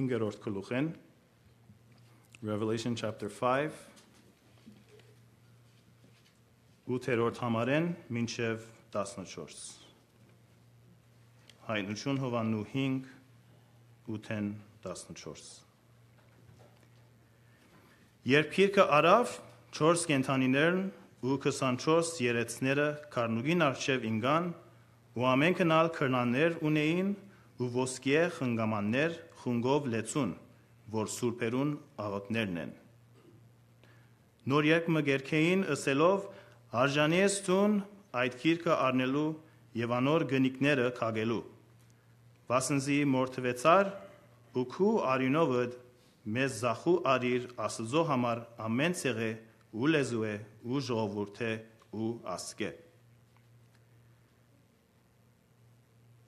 5-րդ գլուխեն Revelation chapter 5 8-րդ համարեն մինչև 14 Հայնություն Հովաննու 5 8-ն 14 Երբ քիրքը արավ 4 կենթանիներն ու 24 երեցները կարնուգին արչև ինգան ու ամենքն ալ քրնաններ ունեին ու ոսկե խնգամաններ խունգով լեցուն, որ սուրբերուն աղոտներն են։ Նոր երկմը գերքեին ըսելով արժանի ես ցուն այդ քիրքը առնելու եւ անոր գնիկները քագելու։ Վասնզի մորթվեցար ու քու արինովը մեզ զախու արիր ասզո համար ամեն ցեղե ու լեզու է ու ժողովուրդ է ու ասկե։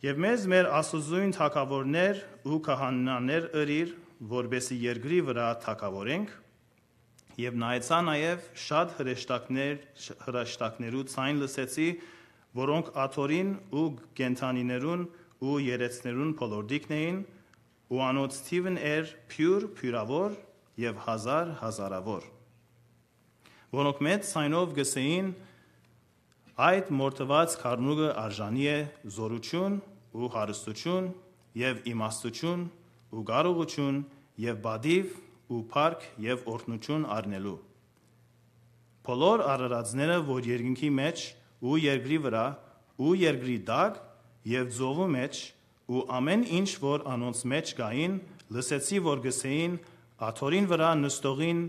Եվ մեզ մեր աստուծույն թակավորներ ու քահանաներ ըրիր, որբեսի երկրի վրա թակավորենք, եւ նայեցա նաեւ շատ հրեշտակներ, հրեշտակներու ցայն լսեցի, որոնք աթորին ու գենթանիներուն ու երեցներուն փոլորդիկն էին, ու անոց Սթիվեն էր փյուր փյուրավոր եւ հազար հազարավոր որոնք մեծ ցայնով գսեին այդ մորտված քարնուկը արժանի է զորություն ու հարստություն եւ իմաստություն ու կարողություն եւ բադիվ ու փառք եւ օրհնություն առնելու։ Բոլոր արարածները, որ երկինքի մեջ ու երկրի վրա ու երկրի դակ եւ ծովու մեջ ու ամեն ինչ որ անոնց մեջ գային, լսեցի որ գսեին աթորին վրա նստողին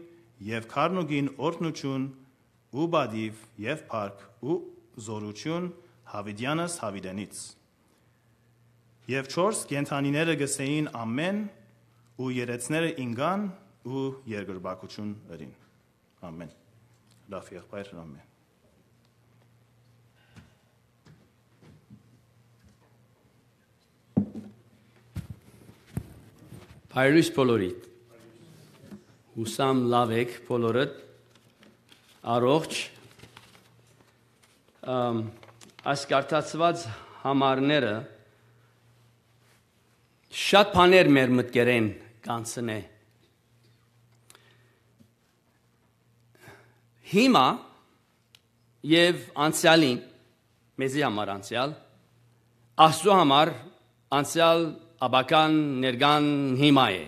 եւ քարնուգին օրհնություն ու բադիվ եւ փառք ու զորություն հավիդյանս հավիդենից Եվ 4 կենթանիները գսեին ամեն ու երեցները ինգան ու երկրբակություն ըրին։ Ամեն։ Լավ եղբայր, ամեն։ Փայլուս բոլորիդ։ Ուսամ լավ եք բոլորդ։ Առողջ։ Ամ այս կարտացված համարները շատ բաներ մեր մտկերեն կանցնե։ Հիմա եւ անցյալին մեզի համար անցյալ աստծո համար անցյալ աբական ներգան հիմա է։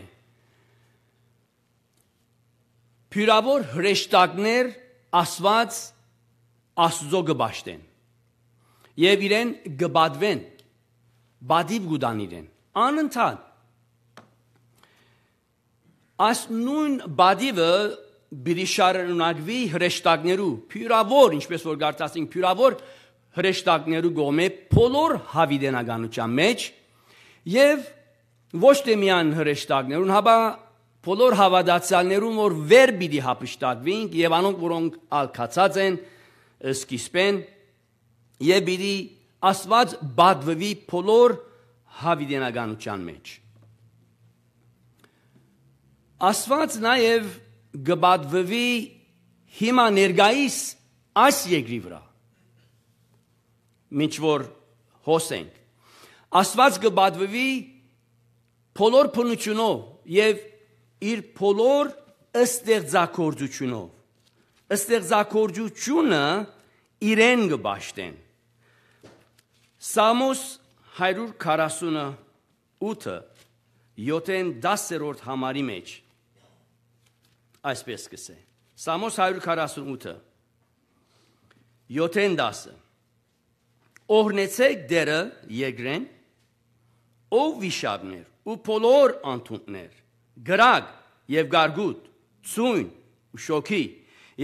Փյուրավոր հրեշտակներ աստված աստծո գբաշտեն եւ իրեն գբադվեն բադիվ գուդան իրեն անընդհատ աս նույն բադիվը բիրիշարունագվի հրեշտակներու փյուրավոր ինչպես որ գարտացինք փյուրավոր հրեշտակներու գոմե փոլոր հավիդենականության մեջ եւ ոչ թե միայն հրեշտակներուն հաբա բոլոր հավատացյալներուն որ վեր պիտի հապշտակվին եւ անոնք որոնք ալքացած են սկիզբեն եւ պիտի աստված բադվի բոլոր հավիդենականության մեջ։ Աստված նաև գբադվվի հիմա ներգայիս այս երկրի վրա։ Մինչ որ հոսենք։ Աստված գբադվվի բոլոր փնությունով եւ իր բոլոր ստեղծագործությունով։ Ստեղծագործությունը իրեն գբաշտեն։ Սամոս 148-ը 7-ն 10-րդ համարի մեջ այսպես կսե Սամոս 148-ը 7-ն 10-ը Օրնեցեք դերը եգրեն ով վիշապներ ու բոլոր անտուններ գրակ եւ գարգուտ ցույն ու շոքի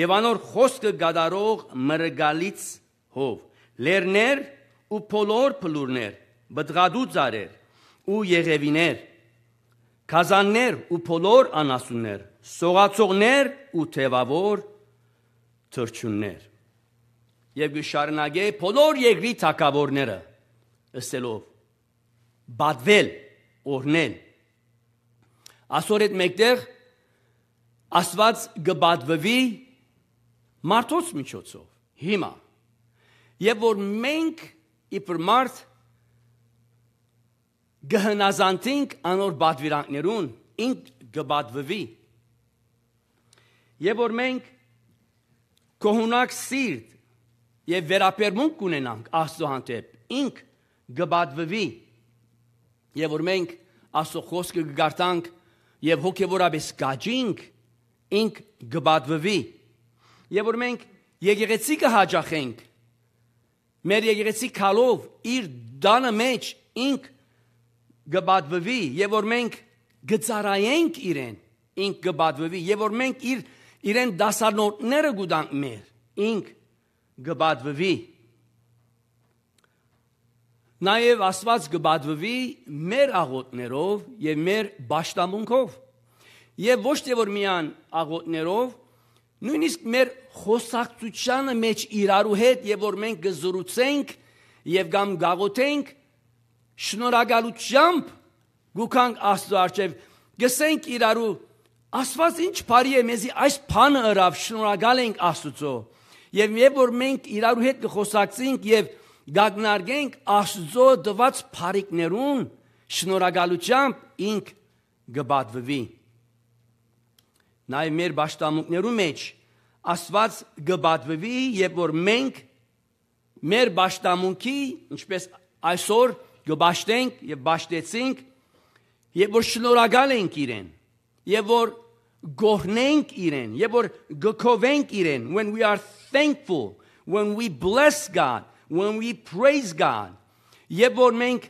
եւ անոր խոսքը գադարող մրգալից հով լերներ ու բոլոր փլուրներ բդղադու ծարեր ու եղևիներ, կազաններ ու փոլոր անասուններ, սողացողներ ու թևավոր թրջուններ։ Եվ գշարնագե փոլոր երկրի թակավորները ըստելով բադվել, օրնել։ Այսօր այդ մեկտեղ Աստված գբադվվի մարդոց միջոցով հիմա։ Եվ որ մենք իբր մարդ գհնազանտինք անոր բադվիրանքներուն ինք գբադվվի եւ որ մենք կողունակ սիրտ եւ վերապերմունք կունենանք աստծո հանդեպ ինք գբադվվի եւ որ մենք աստծո խոսքը գարտանք եւ հոգեորաբես գաջինք ինք գբադվվի եւ որ մենք եկեղեցի կհաջախենք մեր եկեղեցի քալով իր դանը մեջ ինք գբադվվի, եւ որ մենք գծարայենք իրեն, ինք գբադվվի, եւ որ մենք իր իրեն դասանորդները գուտանք մեր։ Ինք գբադվվի։ Նաև Աստված գբադվվի մեր աղոտներով եւ մեր աշտամունքով։ Եվ ոչ թե որ միան աղոտներով, նույնիսկ մեր խոսակցությանը մեջ իրարու հետ, եւ որ մենք գզրուցենք եւ կամ գաղութենք, շնորհակալությամբ գուքանք Աստծո արչև գսենք իրարու Աստված ինչ բարի է մեզի այս բանը ըրավ շնորհակալ ենք Աստծո եւ երբ որ մենք իրարու հետ կխոսակցենք եւ գագնարգենք Աստծո դված բարիկներուն շնորհակալությամբ ինք գբադվվի նայ մեր ճշտամունքներու մեջ Աստված գբադվվի երբ որ մենք մեր ճշտամունքի ինչպես այսօր գոբաշտենք եւ ճաշտեցինք եւ որ շնորհակալ ենք իրեն եւ որ գոհնենք իրեն եւ որ գկովենք իրեն when we are thankful when we bless God when we praise God եւ որ մենք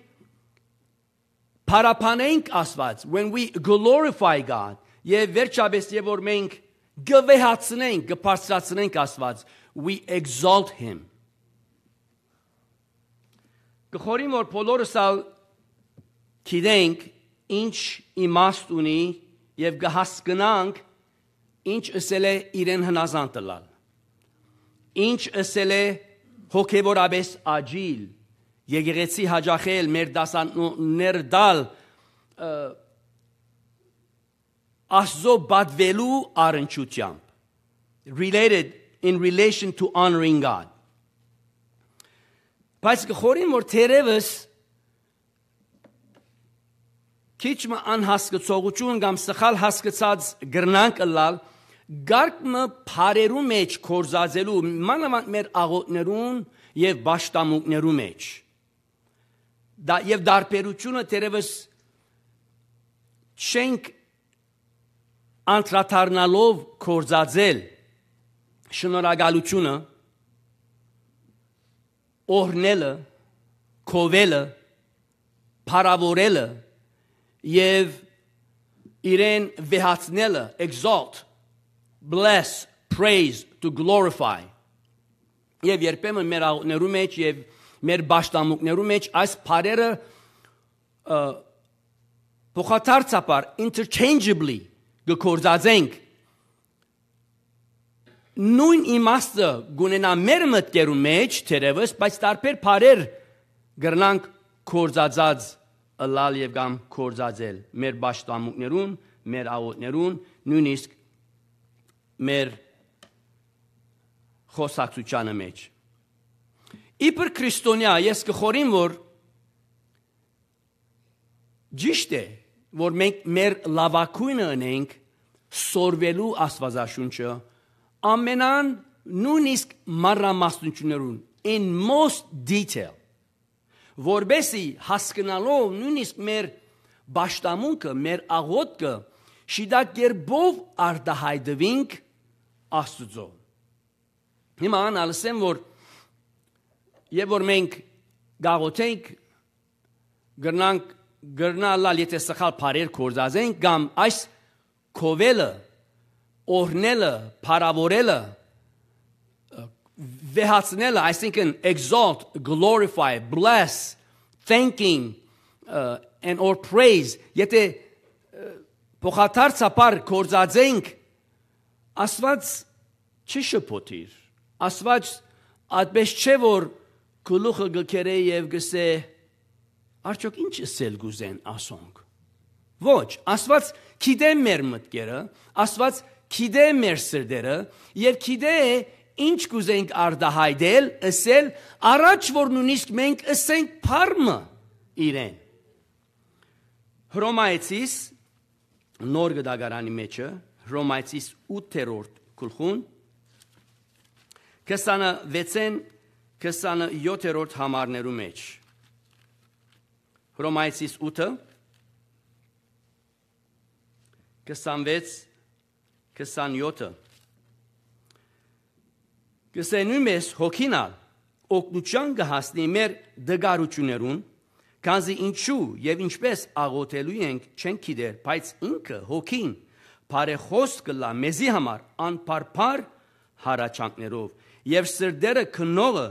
Parapanenk Asvat, when we glorify God, եւ վերջապես եւ որ մենք գվեհացնենք, գբարձրացնենք Աստված, we exalt him. Գխորին որ բոլորս ալ գիտենք ինչ իմաստ ունի եւ գահսկնանք ինչ ըսել է իրեն հնազան տլալ։ Ինչ ըսել է հոգեորաբես աջիլ Եգեգեցի հաջախել մեր դասաններ դալ Աստծո բադվելու առնչությամբ related in relation to honoring God Բայց գխորին որ թերևս քիչ մը անհասկացողություն կամ սխալ հասկացած գրնանք լալ գարկմը բարերու մեջ կորզազելու մանավանդ մեր աղոտներուն եւ ճաշտամուկներու մեջ դա եւ դարբերությունը թերևս չենք անտրատարնալով կորզածել շնորհակալությունը օրնելը, կովելը, փարավորելը եւ իրեն վեհացնելը, exalt, bless, praise, to glorify։ Եվ երբեմն մեր աղոթներու մեջ եւ մեր ճաշտամուկներու մեջ այս բարերը փոխադարձաբար interchangeably գործածենք նույն իմաստը գունենա մեր մտերու մեջ, թերևս, բայց տարբեր բարեր գրնանք կորզածած ըլալ եւ կամ կորզածել մեր աշտամուկներուն, մեր աղոտներուն, նույնիսկ մեր խոսակցությանը մեջ։ Իբր քրիստոնյա ես կխորին որ ճիշտ է որ մենք մեր լավակույնը ունենք սորվելու աստվածաշունչը ամենան նույնիսկ մարամասնություններուն in most detail որբեսի հասկանալով նույնիսկ մեր ճշտամունքը մեր աղոթքը շիդակերբով արդահայտվինք աստծո հիմա անալսեմ որ եւ որ մենք գաղութենք գրնանք գրնալալ եթե սխալ բարեր կորզազենք կամ այս կովելը օրնելը, փառավորելը, վեհացնելը, այսինքն exalt, glorify, bless, thanking uh, and or praise, եթե փոխադարձաբար կործածենք Աստված չի շփոթիր։ Աստված այդպես չէ որ գլուխը գկերե եւ գսե արդյոք ինչ է ցել գուզեն ասոնք։ Ոչ, Աստված գիտե մեր մտքերը, Աստված Գիտե մեր սրդերը եւ գիտե ինչ կուզենք արդահայտել, ասել, առաջ որ նույնիսկ մենք ասենք փարմը իրեն։ Հրոմայեցիս նոր գդագարանի մեջը, Հրոմայեցիս 8-րդ գլխուն 26-ն 27-րդ համարներու մեջ։ Հրոմայեցիս 8-ը 26 27-ը Գսենում ես հոգինալ օգնության կհասնի մեր դգարություներուն Կանզի ինչու եւ ինչպես աղոթելու ենք չեն գիտեր, բայց ինքը հոգին բարեխոս կլա մեզի համար անփարփար հարաճանքներով եւ սրդերը քնողը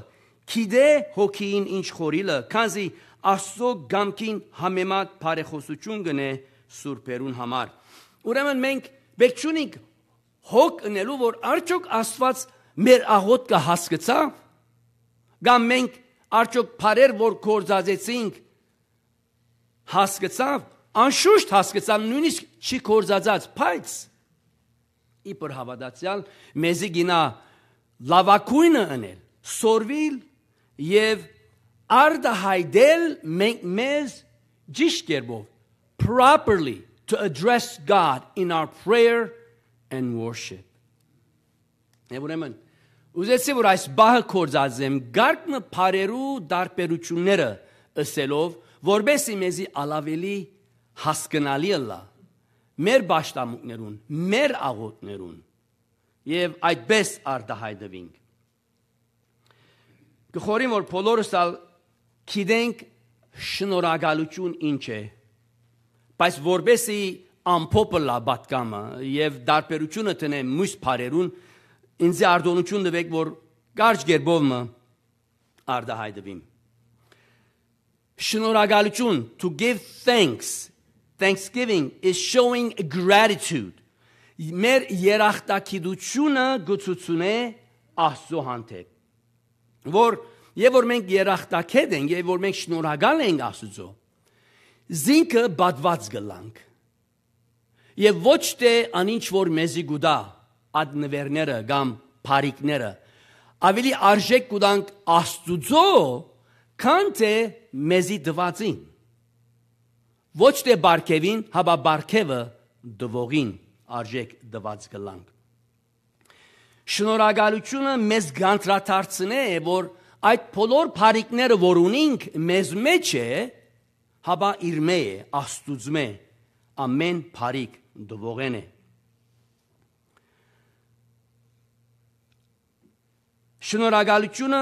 գիտե հոգին ինչ խորիլը, կանզի Աստծո գամքին համեմատ բարեխոսություն գնե սուրբերուն համար։ Ուրեմն մենք պետք չունենք հոգ ընելու, որ արդյոք Աստված մեր աղոտ կհասկացա, կամ մենք արդյոք բարեր որ կորզածեցինք հասկացավ, անշուշտ հասկացան նույնիսկ չի կորզածած, բայց իբր հավատացյալ մեզի գինա լավակույնը անել, սորվիլ եւ արդահայդել մենք մեզ ճիշտ կերպով properly to address God in our prayer and worship։ Եվ ուրեմն ուզեցի որ այս բահը կորցածեմ գարկմը բարերու դարբերությունները ըսելով որբեսի մեզի ալավելի հասկանալի լա մեր աշտամուկներուն մեր աղոտներուն եւ այդպես արդահայտվինք գխորին որ բոլորս ալ գիտենք շնորհակալություն ինչ է բայց որբեսի ամփոփը բատկամը եւ դարբերությունը տնեմ մյուս բարերուն ինձ արդոնություն տվեք որ կարճ գերբով մը արդահայտվիմ շնորհակալություն to give thanks thanksgiving is showing gratitude մեր երախտագիտությունը գծություն է աստծո հանդեպ որ եւ որ մենք երախտակետ ենք եւ որ մենք շնորհակալ ենք աստծո զինքը բադված գլանք եւ ոչ թե անինչ որ մեզի գուտա ադնվերները կամ բարիկները ավելի արժեք կուտանք աստուծո քան թե մեզի դվածին ոչ թե բարգևին հաբա բարգևը դվողին արժեք դված գլանք շնորհակալությունը մեզ գանտրատարցնե որ այդ բոլոր բարիկները որ ունենք մեզ մեջ է հաբա իր մե է աստուծմե ամեն բարիկ դվողեն է։ Շնորհակալությունը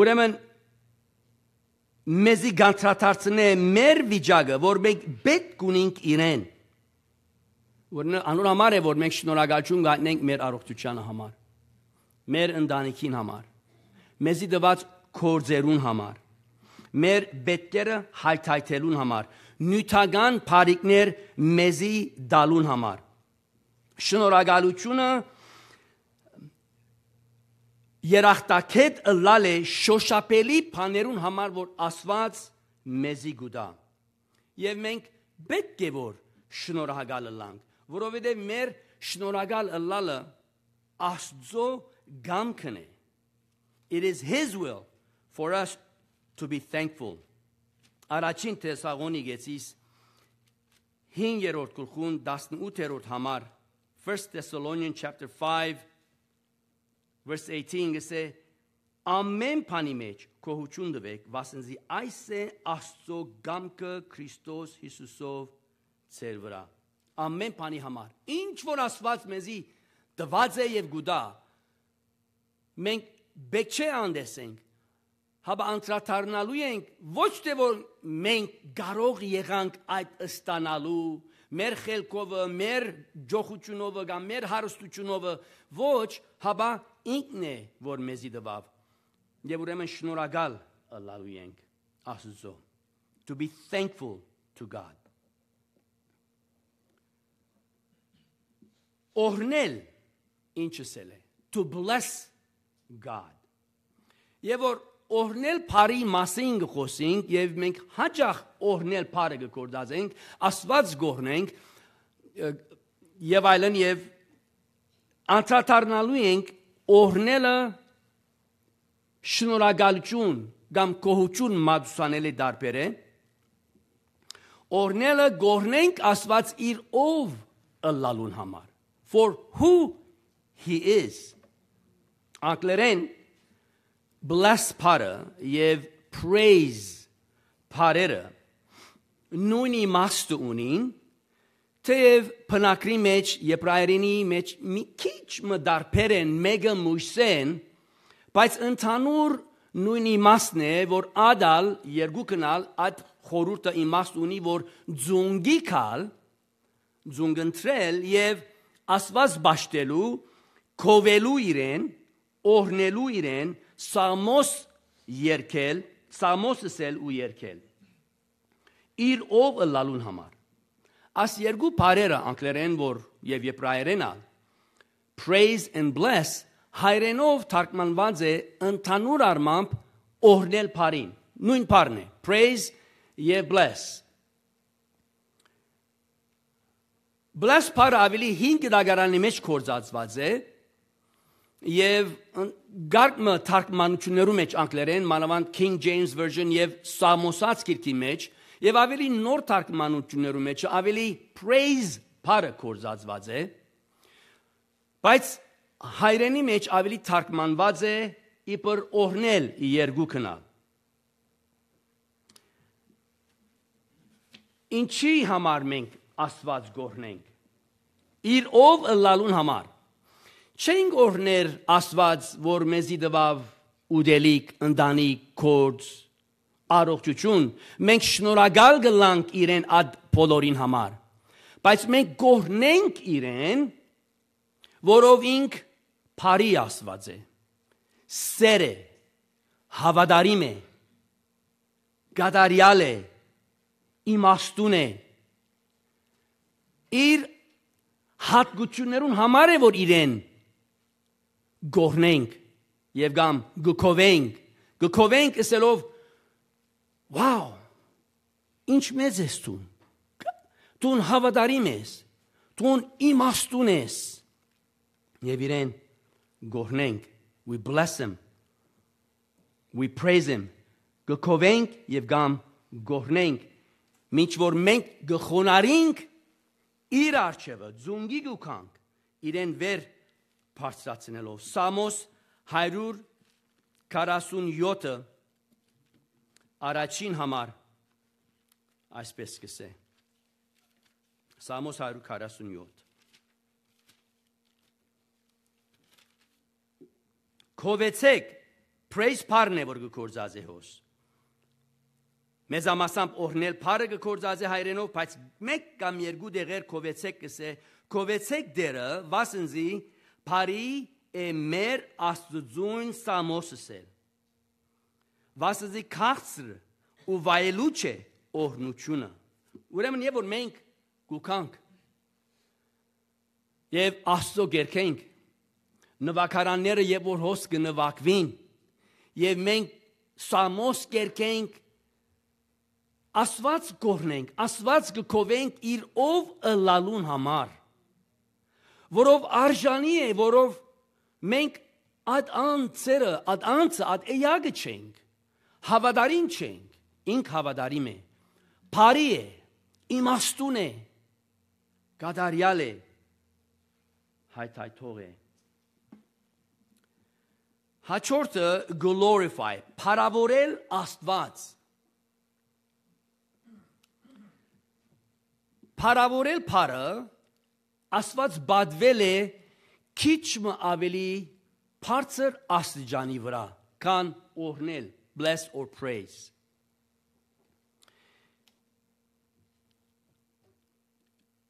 ուրեմն մեզի գանտրատարցն է մեր վիճակը, որ մենք պետք ունենք իրեն։ Որն անոր համար է, որ մենք շնորհակալություն գտնենք մեր առողջության համար, մեր ընտանիքին համար, մեզի դված կորձերուն համար, մեր բետերը հայթայթելուն համար, նյութական բարիկներ մեզի դալուն համար։ Շնորհակալությունը երախտակետ լալ է շոշափելի բաներուն համար, որ Աստված մեզի գուտա։ Եվ մենք պետք է որ շնորհակալ լանք, որովհետև մեր շնորհակալ լալը Աստծո գամքն է։ It is his will for us to be thankful Առաջին Թեսաղոնի գեցիս 5-րդ գլխուն 18-րդ համար 1 Thessalonian chapter 5 verse 18 գսե ամեն բանի մեջ կողություն տվեք, վասնզի այս է Աստծո գամքը Քրիստոս Հիսուսով ծեր վրա։ Ամեն բանի համար։ Ինչ որ Աստված մեզի տված է եւ գուտա, մենք բեչե անդեսենք հաբա անդրադառնալու ենք ոչ թե որ մենք կարող եղանք այդ ստանալու մեր խելքովը, մեր ջոխությունովը կամ մեր հարստությունովը ոչ, հաբա ինքն է, որ մեզի տվավ։ Եվ ուրեմն շնորհակալ լալու ենք Աստծո։ To be thankful to God։ Օրնել ինչսել է։ To bless God։ Եվ որ օրհնել բարի մասին գխոսենք եւ մենք հաճախ օրհնել բարը գործածենք, Աստված գողնենք եւ այլն եւ անդրադառնալու ենք օրհնելը շնորհակալություն կամ կողություն մածուսանելի դարբեր է օրնելը գորնենք աստված իր ով ըլլալուն համար for who he is ակլերեն bless parը եւ praise parերը նույն իմաստը ունին թեև բնակրի մեջ եբրայերենի մեջ մի քիչ մը դարբեր են մեգա մույսեն բայց ընդհանուր նույն իմաստն է որ ադալ երկու կնալ այդ խորուրդը իմաստ ունի որ ձունգի կալ ձունգընտրել եւ աստված ճաշտելու կովելու իրեն օրնելու իրեն Սամոս երկել, Սամոսսել ու երկել։ Իր ով լալուն համար։ Աս երկու բարերը անգլերեն որ եւ եբրայերեն ալ praise and bless հայրենով թարգմանված է ընդհանուր առմամբ օրհնել բարին։ Նույն բառն է praise եւ bless։ Bless բարը ավելի 5 դագարանի մեջ կորցածված է, եւ գարկմը թարգմանություններու մեջ անգլերեն մանավանդ King James version եւ Սամոսած գիրքի մեջ եւ ավելի նոր թարգմանություններու մեջ ավելի praise բարը կորզածված է բայց հայրենի մեջ ավելի թարգմանված է իբր օրնել երկու քնալ ինչի համար մենք աստված գորնենք իր ով լալուն համար Չենք օրներ Աստված, որ մեզի տվավ ուդելիք, ընտանիք, կորց, առողջություն, մենք շնորհակալ գլանք իրեն ադ բոլորին համար։ Բայց մենք գոհնենք իրեն, որով ինք բարի Աստված է։ Սեր է, հավատարիմ է, գադարյալ է, իմաստուն է։ Իր հատկություններուն համար է որ իրեն գորնենք եւ կամ գկովենք գկովենք ասելով վաո ինչ մեծ ես դու դու հավատարիմ ես դու իմաստուն ես եւ իրեն գորնենք we bless him we praise him գկովենք եւ կամ գորնենք ինչ որ մենք գխոնարինք իր արժևը ձունգի գուքանք իրեն վեր բարձրացնելով։ Սամոս 147-ը առաջին համար այսպես սկսե։ Սամոս 147 Կովեցեք praise parne որ գործազե հոս։ Մեզ ամասամբ օրնել փարը գործազե հայրենով, բայց մեկ կամ երկու դեղեր կովեցեք կսե։ Կովեցեք դերը, վասնզի Բարի է մեր աստուծուն Սամոսսել։ Վասզի քաղցր ու վայելուչ է օրհնությունը։ Ուրեմն երբ որ մենք գուկանք եւ աստծո ղերքենք նվակարանները երբ որ հոս կնվակվին եւ մենք Սամոս ղերքենք Աստված կորնենք, Աստված կկովենք իր ով ըլալուն համար որով արժանի է, որով մենք այդ անձերը, այդ անձը, այդ էյագը չենք, հավատարիմ չենք, ինք հավատարիմ է, բարի է, իմաստուն է, գադարյալ է, հայթայթող է։ Հաջորդը glorify, փառավորել Աստված։ Փառավորել փառը Աստված բադվել է քիչ ավելի բարձր աստիճանի վրա, քան օրհնել, bless or praise։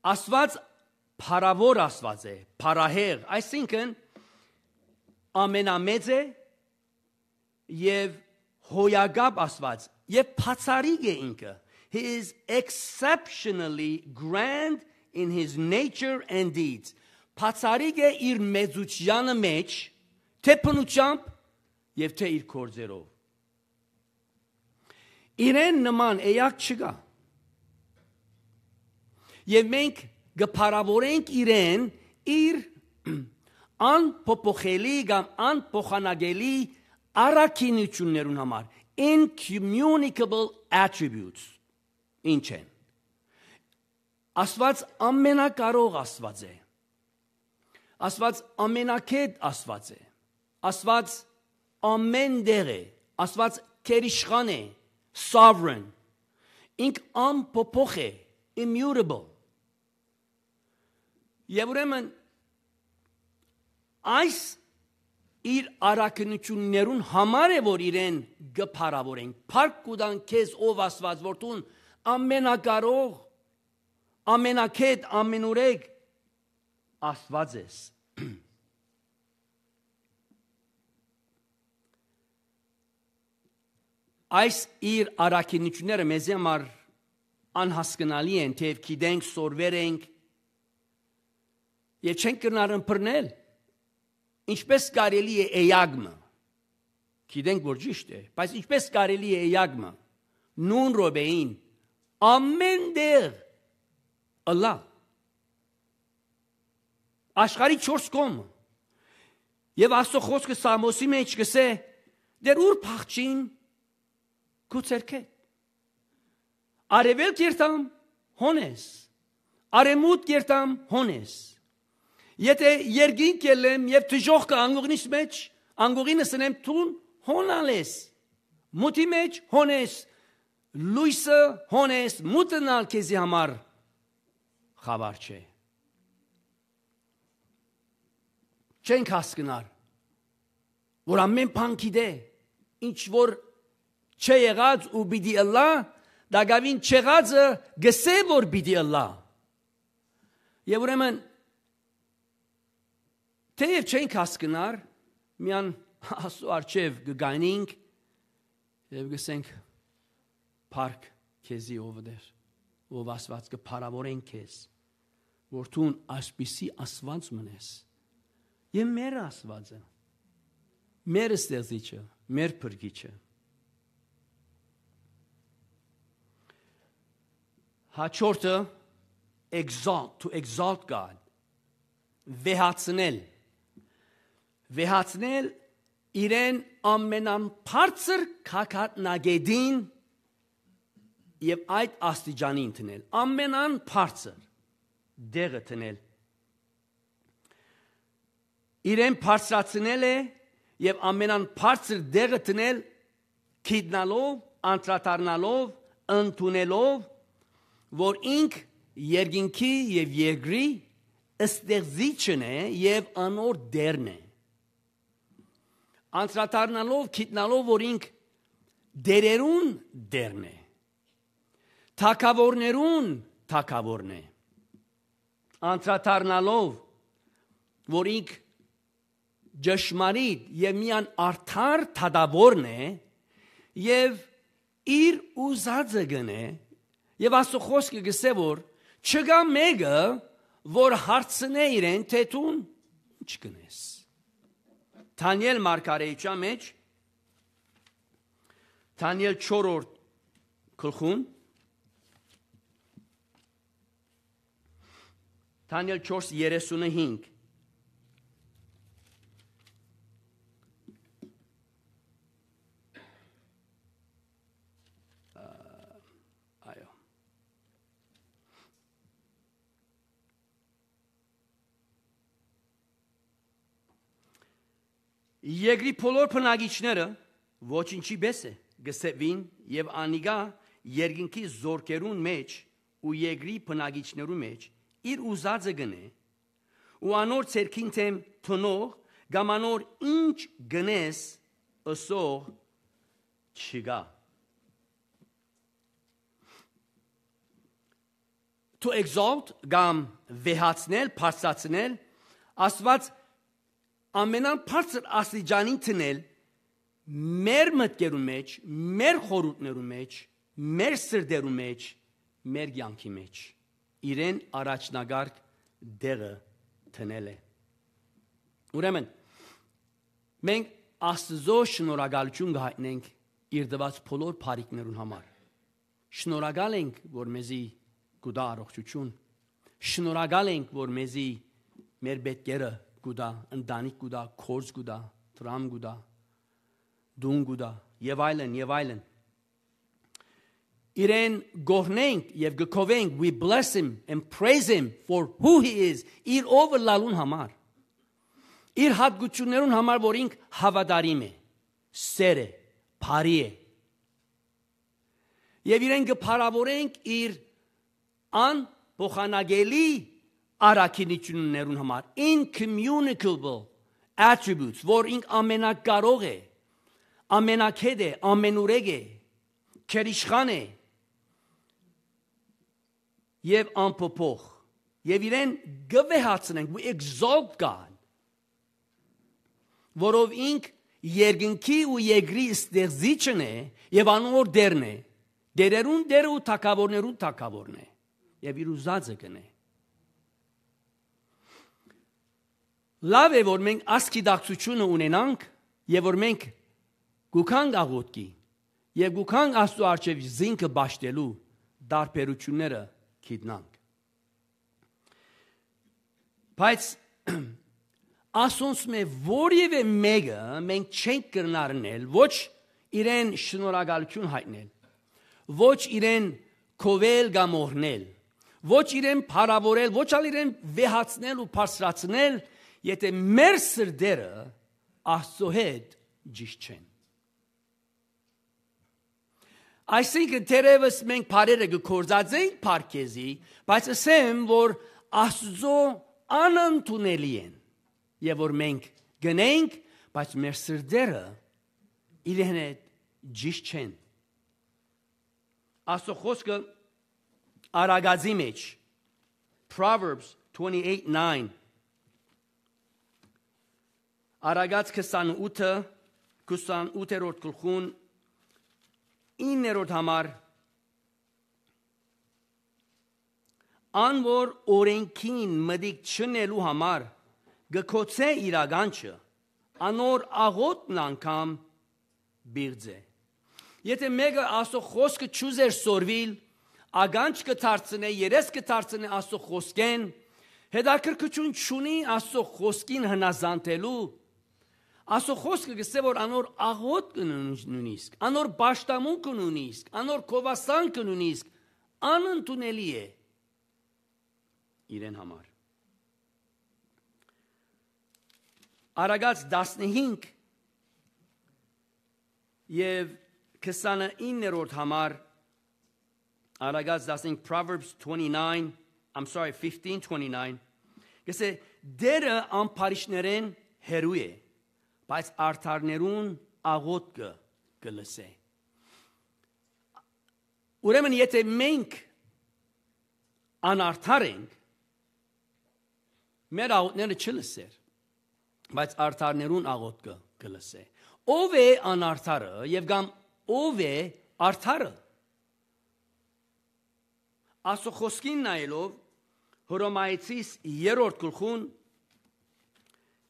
Աստված Փարավոր Աստված է, Փարահեղ, այսինքն ամենամեծ է եւ հոյագապ Աստված, եւ բացարիգ է ինքը։ He is exceptionally grand in his nature and deeds։ Բացարիգ է իր մեծությանը մեջ, թե փնությամբ եւ թե իր կորձերով։ Իրեն նման էյակ չկա։ Եվ մենք գփարավորենք իրեն իր անփոփոխելի կամ անփոխանագելի առաքինություններուն համար incommunicable attributes ինչ են Աստված ամենակարող Աստված է։ Աստված ամենակետ Աստված է։ Աստված ամեն դեղ է։ Աստված քերիշխան է, sovereign։ Ինք ամփոփող է, immutable։ Եվ ուրեմն այս իր արակնություններուն համար է որ իրեն գփարավորեն։ Փառք կուտան քեզ ով Աստված, որ դու ամենակարող ամենակետ, ամենուրեք Աստված ես։ Այս իր արակինությունները մեզ համար անհասկանալի են, թեև գիտենք, սորվեր ենք եւ չենք կարող ընփրնել։ Ինչպես կարելի է էյագմը։ Գիտենք, որ ճիշտ է, բայց ինչպես կարելի է էյագմը նուն ռոբեին ամեն դեր Ալլա աշխարի 4 կոմ եւ աստծո խոսքը Սամոսի մեջ գսե դեր ուր փախչին քուցերքե արևելք երտամ հոնես արեմուտ երտամ հոնես եթե երգին կելեմ եւ դժոխ կանգողնիս մեջ անգողինս ընեմ տուն հոնալես մուտի մեջ հոնես լույսը հոնես մուտնալ քեզի համար խավար չէ։ Չենք հասկնար, որ ամեն բան գիտե, ինչ որ չէ եղած ու պիտի ըլլա, դակավին չեղածը գսե որ պիտի ըլլա։ Եվ ուրեմն թեև չենք հասկնար, միան աստու արչև գգանինք, եւ գսենք, Park kezi over there ով Աստված կփարավորեն քեզ որ դու այսպիսի Աստված մնես եւ մեր Աստվածը մեր ստեղծիչը մեր փրկիչը հաջորդը exalt to exalt God վեհացնել վեհացնել իրեն ամենամբարձր քակատնագեդին եւ այդ աստիճանի ընդնել։ Ամենան բարձր դեղը տնել։ Իրեն բարձրացնել է եւ ամենան բարձր դեղը տնել քիդնալով, անտրատարնալով, ընդունելով, որ ինք երկինքի եւ երկրի ստեղծիչն է եւ անոր դերն է։ Անտրատարնալով, քիդնալով, որ ինք դերերուն դերն է թակավորներուն թակավորն է անդրադառնալով որ ինք ճշմարիտ եւ միան արդար թադավորն է եւ իր ուզածը գնե եւ աստծո խոսքը գսե որ չգա մեկը որ հարցնե իրեն թե տուն ինչ գնես Դանիել մարգարեիչա մեջ Դանիել 4-րդ գլխում Դանիել 4:35 Եգրի փոլոր փնագիչները ոչինչի բես է գսեվին եւ անիգա երկինքի զորքերուն մեջ ու եգրի փնագիչներու մեջ իր ուզածը գնե ու անոր ցերքին թեմ տնող կամ անոր ինչ գնես ըսող չգա to exalt կամ վեհացնել բարձրացնել աստված ամենան բարձր աստիճանին տնել մեր մտքերու մեջ մեր խորութներու մեջ մեր սրդերու մեջ մեր յանքի մեջ իրեն առաջնագարկ դեղը տնել է։ Ուրեմն մենք Աստծո շնորհակալություն գտնենք իր դված բոլոր բարիկներուն համար։ Շնորհակալ ենք, որ մեզի գուտա առողջություն։ Շնորհակալ ենք, որ մեզի մեր բետկերը գուտա, ընտանիք գուտա, կորս գուտա, տրամ գուտա, դուն գուտա, եւ այլն, եւ այլն իրեն գողնենք եւ գկովենք we bless him and praise him for who he is իր ովը լալուն համար իր հատկություններուն համար որ ինք հավատարիմ է սեր է բարի է եւ իրեն գփարավորենք իր ան փոխանագելի արաքինություններուն համար incommunicable attributes որ ինք ամենակարող է ամենակետ է ամենուրեգ է քերիշխան է ամեն եւ անփոփոխ եւ իրեն գվեհացնենք we exalt God որով ինք երկնքի ու երկրի ստեղծիչն է եւ անոր դերն է դերերուն դերը ու թակավորներուն թակավորն է եւ իր ուզածը կնե լավ է որ մենք ասկիդակցությունը ունենանք եւ որ մենք գուքան գաղոտքի եւ գուքան աստու արչեվի զինքը ճաշտելու դարբերությունները գիտնանք։ Բայց ասոնց մե որևէ մեկը մենք չենք կրնարնել, ոչ իրեն շնորհակալություն հայտնել, ոչ իրեն կովել կամ օրնել, ոչ իրեն փառավորել, ոչ ալ իրեն վեհացնել ու բարձրացնել, եթե մեր սրդերը Աստծո հետ ճիշտ չեն։ Այսինքն դերևս մենք բարերը գործածենք Փարքեզի, բայց ասեմ, որ Աստծո անընդունելի են։ Եվ որ մենք գնենք, բայց մեր սրդերը իրեն հետ ճիշտ չեն։ Աստծո խոսքը Արագացի մեջ Proverbs 28:9 Արագած 28-ը 28-րդ գլխուն 9-րդ համար անոր օրենքին մտիկ չնելու համար գկոցե իրականչը անոր աղոտն անգամ բիղձե եթե մեկը աստծո խոսքը ճուզեր սորվիլ ագանջ կդարցնե երես կդարցնե աստծո խոսքեն հետաքրքրություն չունի աստծո խոսքին հնազանդելու Աստծո խոսքը գսե որ անոր աղոտ կնունիսկ, անոր աշտամուն կնունիսկ, անոր կովասան կնունիսկ, անընդունելի է իրեն համար։ Արագած 15 եւ 29-րդ համար Արագած 15 Proverbs 29 I'm sorry 15:29 գսե դերը անփարիշներեն հերույ է բայց արթարներուն աղոտը կլսե։ Ուրեմն եթե մենք անարթար ենք, մեր աղոտները չլսեր, բայց արթարներուն աղոտը կլսե։ Ով է անարթարը եւ կամ ով է արթարը։ Աստուխոսքին նայելով Հրոմայցից երրորդ գլխուն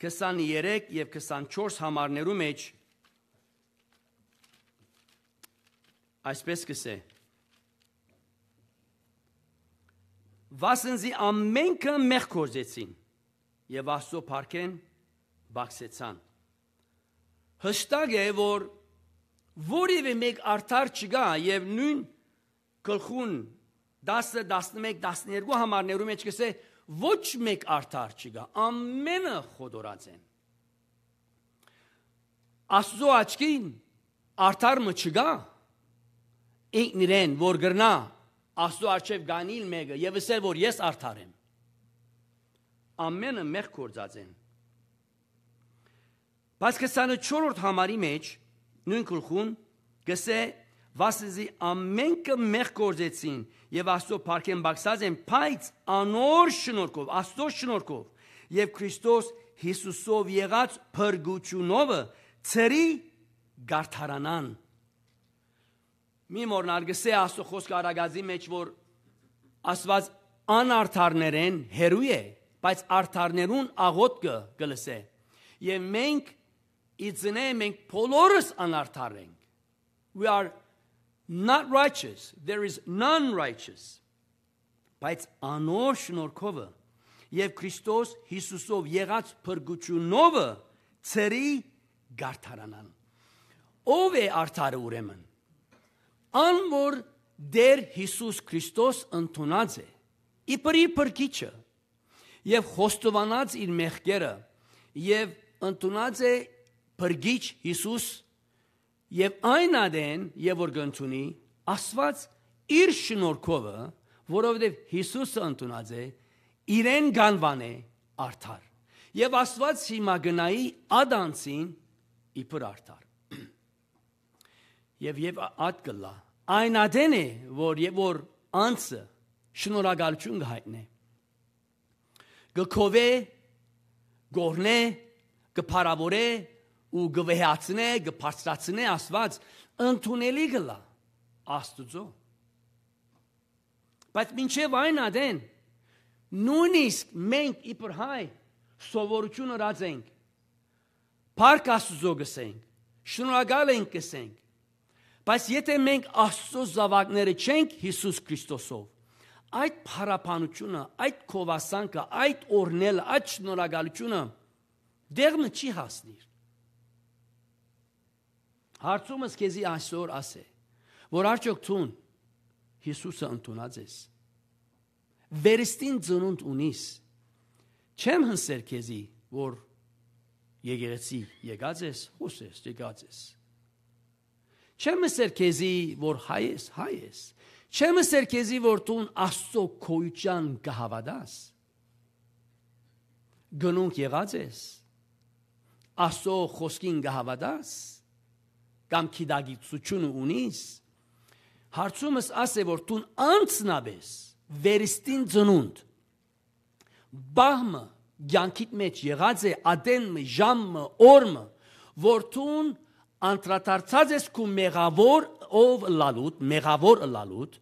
23 եւ 24 համարներու մեջ այսպես կսե Վասնզի ամենքը մեղ կորզեցին եւ աստծո փառքեն բացեցան Հստակ է որ որևէ մեկ արդար չկա եւ նույն գլխուն 10 11 12 համարներու մեջ կսե ոչ մեկ արդար չկա, ամենը խոդորած են։ Աստծո աչքին արդար մը չկա։ Ինքն իրեն որ գրնա Աստծո արչև գանիլ մեկը եւ ասել որ ես արդար եմ։ Ամենը մեղ կորցած են։ Բայց 24-րդ համարի մեջ նույն գլխուն գսե վասզի ամենքը մեղ գործեցին եւ Աստծո փառքեն բացած են բայց անոր շնորհքով Աստծո շնորհքով եւ Քրիստոս Հիսուսով եղած փրկությունովը ծերի գարթարանան մի մորն արգսե Աստծո խոսքը արագազի մեջ որ ասված անարթարներեն հերույ է բայց արթարներուն աղոտկը գլսե եւ մենք իծնե մենք բոլորս անարթար ենք we are not righteous. There is none righteous. Բայց անոր շնորհքովը եւ Քրիստոս Հիսուսով եղած փրկությունովը ծերի գարթարանան։ Ով է արդարը ուրեմն։ Ան որ դեր Հիսուս Քրիստոս ընդունած է իբրի փրկիչը եւ խոստովանած իր մեղքերը եւ ընդունած է փրկիչ Հիսուս Քրիստոս եւ այն ադեն եւ որ գնցունի Աստված իր շնորհքովը որովհետև Հիսուսը ընդունած է իրեն գանվան է արդար եւ Աստված հիմա գնայի ադանցին իբր արդար եւ եւ ադ գլա այն ադեն է որ եւ որ անցը շնորհակալություն հայտնե գկովե գորնե գփարավորե ու գվեհացնե, գբարձրացնե Աստված, ընդունելի գլա Աստուծո։ Բայց մինչև այն ադեն նույնիսկ մենք իբր հայ սովորություն ըրած ենք։ Փառք Աստուծո գսենք, շնորհակալ ենք գսենք։ Բայց եթե մենք Աստծո զավակները չենք Հիսուս Քրիստոսով, այդ փառապանությունը, այդ կովասանքը, այդ օրնելը, այդ շնորհակալությունը դերն չի հասնի։ Հարցումս քեզի այսօր ասե, որ արդյոք ցուն Հիսուսը ընդունած ես։ Վերստին ծնունդ ունիս։ Չեմ հնսեր քեզի, որ եկեղեցի եկած ես, հուս ես, եկած ես։ Չեմ հնսեր քեզի, որ հայ ես, հայ ես։ Չեմ հնսեր քեզի, որ տուն Աստծո քոյության կհավատաս։ Գնունք եղած ես։ Աստծո խոսքին կհավատաս կամ քիդագիտությունը ունիս, հարցումս ասե որ դու անցնաբես վերստին ծնունդ բահմը ցանկիտ մեջ եղած է ադենը ժամը օրը որտուն անդրադարձած ես քու մեղավոր ով լալուտ մեղավոր լալուտ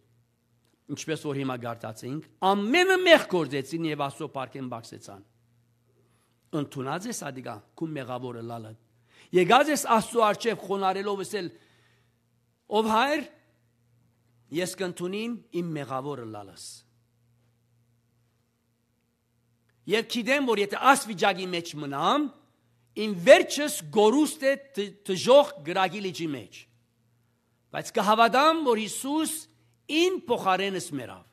ինչպես որ հիմա գարտացինք ամենը մեղ գործեցին եւ աստծո պարկեն բացեցան ընդունած ես ադիգա քու մեղավորը լալը Եկած ես Աստծո արչև խոնարելով ասել ով հայր ես կընթունիմ իմ մեղավորը լալս։ Եվ գիտեմ որ եթե աս վիճակի մեջ մնամ, իմ վերջս գորուստ է դժող գրագի լիճի մեջ։ Բայց կհավատամ որ Հիսուս իմ փոխարենս մերավ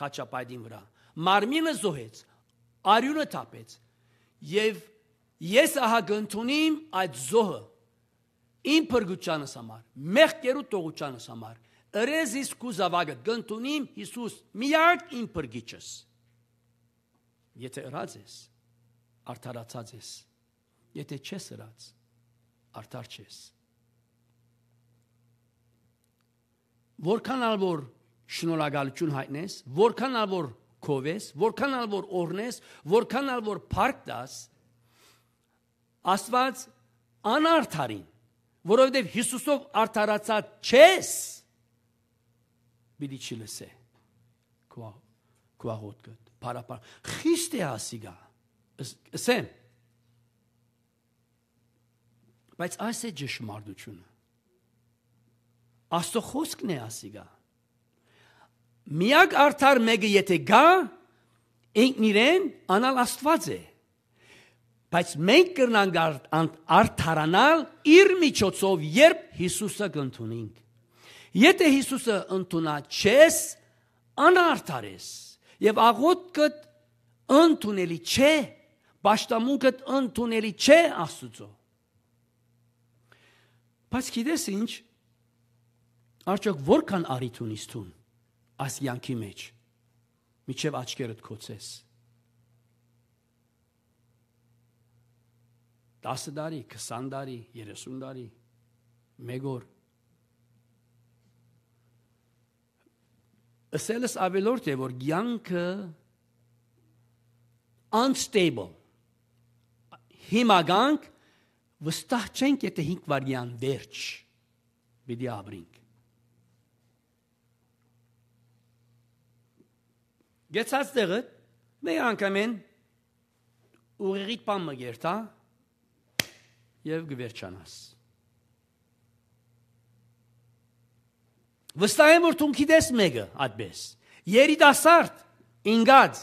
խաչապայդին վրա։ Մարմինը զոհեց, արյունը թափեց եւ Ես ահա գնթունիմ այդ զոհը իմ փրկությանս համար, մեղքերու տողությանս համար։ Ըրեզիս կուզավագը գնթունիմ Հիսուս միակ իմ փրկիչս։ Եթե ըրած ես, արդարացած ես։ Եթե չես ըրած, արդար չես։ Որքան ալոր շնորհակալություն հայտնես, որքան ալոր քովես, որքան ալոր օրնես, որքան ալոր փառք դաս, որ Աստված անարթարին, որովհետև Հիսուսով արդարացած չես, պիտի չլսե։ Քո քո հոտքը, բարապար, խիստ է ասիգա։ Ասեմ։ Բայց այս է ճշմարտությունը։ Աստծո խոսքն է ասիգա։ Միակ արդար մեկը եթե գա, ինքն իրեն անալ Աստված է։ Բայց մենք կրնանք արթարանալ իր միջոցով, երբ Հիսուսը կընդունենք։ Եթե Հիսուսը ընդունա չես, անարդար ես։ Եվ աղոթքդ ընդունելի չէ, աշտամունքդ ընդունելի չէ Աստծո։ Բայց գիտես ինչ, Արդյոք որքան արիթ ունիս ցուն այս յանքի մեջ։ Միջև աչքերդ կոծես։ 10 տարի, 20 տարի, 30 տարի, մեկ օր։ Ասելս ավելորդ է, որ ցանկը unstable հիմա գանք վստահ չենք եթե 5 վարյան վերջ պիտի ապրենք Գեցած դերը մեր անգամեն ուղիղ բան մը գերտա եւ գվերջանաս։ Վստահ եմ որ դու գիտես մեկը այդպես։ Երիտասարդ ինգած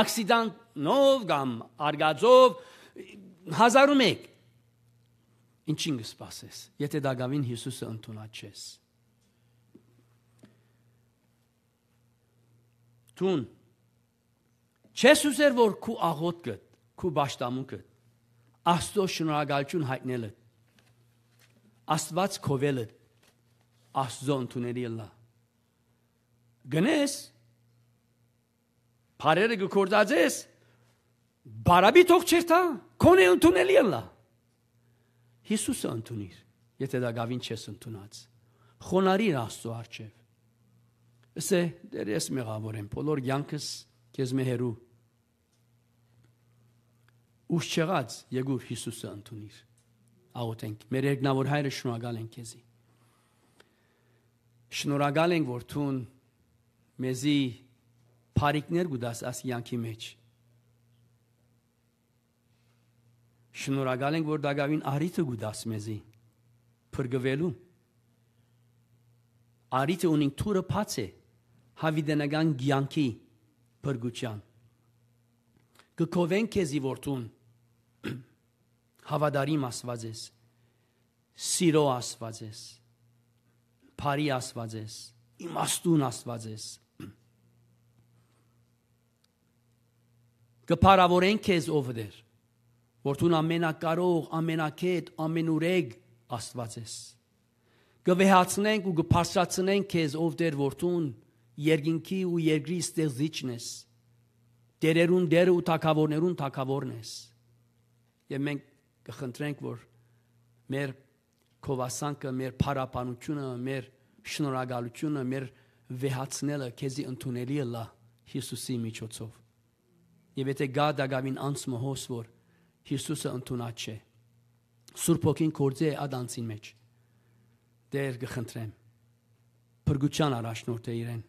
ակսիդանտով կամ արգածով հազարում եք ինչին կսպասես եթե դակավին Հիսուսը ընդունաչես Տուն Չես ուզեր որ քու աղոտքը քու աշտամունքը Աստծո շնորհակալություն հայտնելը։ Աստված կովելը։ Աստծո ընդունելը։ Գնես Բարերը գործածես բարաբի թող չերտա կոնե ընդունելի լա Հիսուսը ընդունիր եթե դա գավին չես ընդունած խոնարիր Աստծո արչև Ըսե դերես մեղավոր եմ բոլոր յանքս քեզ մե հերու ուշ չեղած Եգուր Հիսուսը ընդունիր։ Աղոթենք։ Մեր երկնավոր հայրը շնորհակալ ենք քեզի։ Շնորհակալ ենք, որ ցուն մեզի բարիկներ գուտաս ասյանքի մեջ։ Շնորհակալ ենք, որ դակավին արիթը գուտաս մեզի փրկվելու։ Արիթը ունին թուրը փաց է հավիդենական ցանկի փրկության կկովեն քեզի որդուն հավադարիմ Աստված ես սիրո Աստված ես բարի Աստված ես իմաստուն Աստված ես կփարավորեն քեզ ով դեր որդուն ամենակարող ամենակետ ամենուրեգ Աստված ես կվեհացնենք ու կփարշացնենք քեզ ով դեր որդուն երկինքի ու երկրի ստեղծիչն ես դերերուն դերը ու թակավորներուն թակավորն ես։ Եվ մենք կխնդրենք, որ մեր կովասանքը, մեր փարապանությունը, մեր շնորհակալությունը, մեր վեհացնելը քեզի ընդունելի է լա Հիսուսի միջոցով։ Եվ եթե գա դակավին անցմը հոս որ Հիսուսը ընդունա չէ։ Սուրբ ոգին կործի է ադանցին մեջ։ Դեր գխնդրեմ։ Փրկության առաջնորդ է իրեն։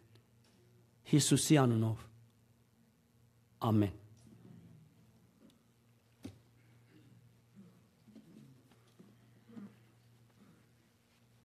Հիսուսի անունով Amen.